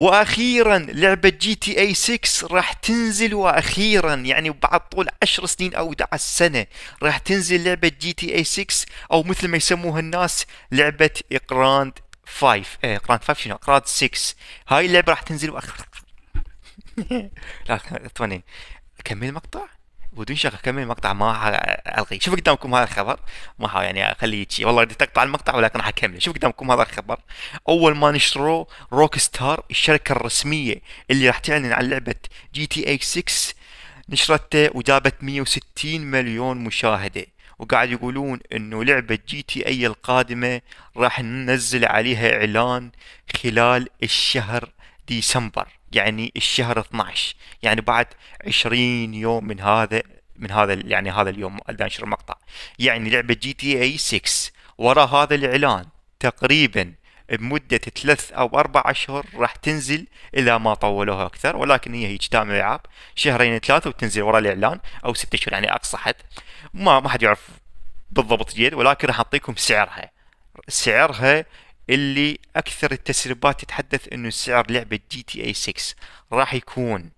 واخيرا لعبه جي تي اي 6 راح تنزل واخيرا يعني بعد طول 10 سنين او 11 سنه راح تنزل لعبه جي تي اي 6 او مثل ما يسموها الناس لعبه اقراند 5 ايه اقراند 5 شنو اقراند 6 هاي اللعبه راح تنزل واخيرا لا اتمنى اكمل مقطع بدون شغل كمل مقطع ما راح الغيه شوف قدامكم هذا الخبر ما يعني اخليه شيء والله بدي تقطع المقطع ولكن راح اكمله شوف قدامكم هذا الخبر اول ما نشروه روك ستار الشركه الرسميه اللي راح تعلن عن لعبه جي تي اي 6 نشرته وجابت 160 مليون مشاهده وقاعد يقولون انه لعبة جي تي اي القادمة راح ننزل عليها اعلان خلال الشهر ديسمبر يعني الشهر 12 يعني بعد 20 يوم من هذا من هذا يعني هذا اليوم اللي انشر المقطع يعني لعبه جي تي اي 6 ورا هذا الاعلان تقريبا بمدة ثلاث أو أربع أشهر راح تنزل إلى ما طولوها أكثر ولكن هي هيك دائما ألعاب شهرين ثلاثة وتنزل ورا الإعلان أو ست أشهر يعني أقصى حد ما ما حد يعرف بالضبط جيد ولكن راح أعطيكم سعرها سعرها اللي اكثر التسريبات تتحدث انه سعر لعبه جي تي اي 6 راح يكون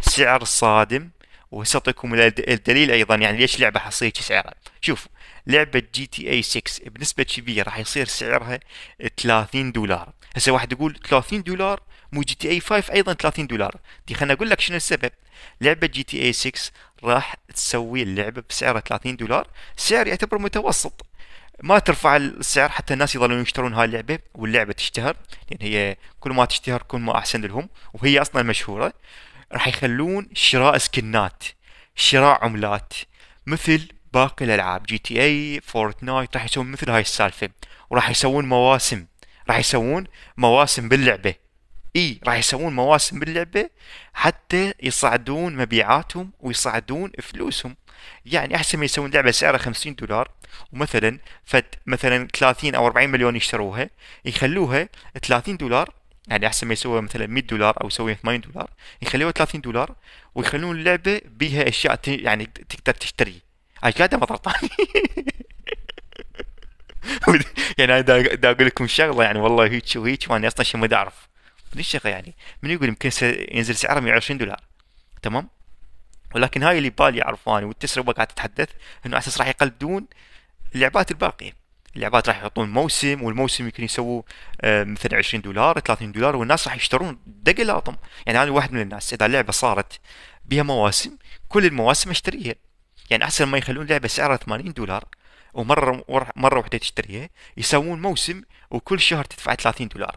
سعر صادم وسأعطيكم الدليل ايضا يعني ليش لعبه حصير سعرها شوف لعبه جي تي اي 6 بنسبه كبيره راح يصير سعرها 30 دولار هسه واحد يقول 30 دولار مو جي تي اي 5 ايضا 30 دولار دي خلنا اقول لك شنو السبب لعبه جي تي اي 6 راح تسوي اللعبه بسعرها 30 دولار سعر يعتبر متوسط ما ترفع السعر حتى الناس يظلون يشترون هاي اللعبه واللعبه تشتهر لان هي كل ما تشتهر كل ما احسن لهم وهي اصلا مشهوره راح يخلون شراء سكنات شراء عملات مثل باقي الالعاب جي تي اي فورتنايت راح يسوون مثل هاي السالفه وراح يسوون مواسم راح يسوون مواسم باللعبه اي راح يسوون مواسم باللعبه حتى يصعدون مبيعاتهم ويصعدون فلوسهم يعني احسن ما يسوون لعبه سعرها 50 دولار ومثلا فد مثلا 30 او 40 مليون يشتروها يخلوها 30 دولار يعني احسن ما يسووها مثلا 100 دولار او يسويها 80 دولار يخلوها 30 دولار ويخلون اللعبه بها اشياء يعني تقدر تشتري ايش قاعد مطرطاني يعني انا دا اقول لكم شغله يعني والله هيك وهيك وانا اصلا شيء ما اعرف في الشقة يعني من يقول يمكن ينزل سعره 120 دولار تمام ولكن هاي اللي بالي عرفاني والتسربه قاعد تتحدث انه اساس راح يقلدون اللعبات الباقيه اللعبات راح يحطون موسم والموسم يمكن يسووا آه، مثلا 20 دولار 30 دولار والناس راح يشترون دق الاطم يعني انا واحد من الناس اذا اللعبه صارت بها مواسم كل المواسم اشتريها يعني احسن ما يخلون لعبه سعرها 80 دولار ومره مره واحده تشتريها يسوون موسم وكل شهر تدفع 30 دولار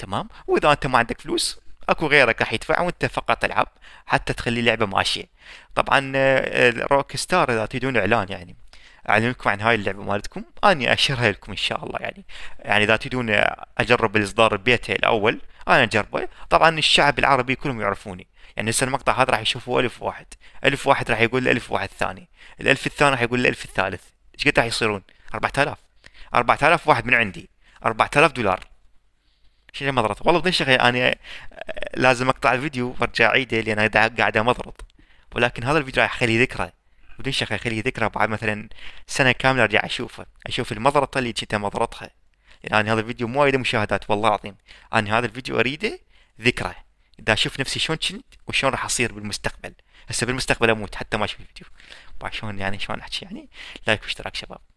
تمام واذا انت ما عندك فلوس اكو غيرك راح يدفع وانت فقط العب حتى تخلي اللعبه ماشيه طبعا آه، آه، روك ستار اذا تريدون اعلان يعني اعلن لكم عن هاي اللعبه مالتكم اني اشرها لكم ان شاء الله يعني يعني اذا تريدون آه، اجرب الاصدار ببيتي الاول انا اجربه طبعا الشعب العربي كلهم يعرفوني يعني هسه المقطع هذا راح يشوفه ألف واحد ألف واحد راح يقول ألف واحد ثاني الألف الثاني راح يقول الألف الثالث ايش قد راح يصيرون 4000 4000 واحد من عندي 4000 دولار شنو مضرط والله بدون شغل انا لازم اقطع الفيديو وارجع اعيده لان انا قاعد مضرط ولكن هذا الفيديو راح يخلي ذكرى بدون شغل يخلي ذكرى بعد مثلا سنه كامله ارجع اشوفه اشوف المضرطه اللي كنت مضرطها لان يعني هذا الفيديو مو وايد مشاهدات والله العظيم انا هذا الفيديو اريده ذكرى دا اشوف نفسي شلون كنت وشلون راح اصير بالمستقبل هسه بالمستقبل اموت حتى ما اشوف الفيديو شلون يعني شلون احكي يعني لايك واشتراك شباب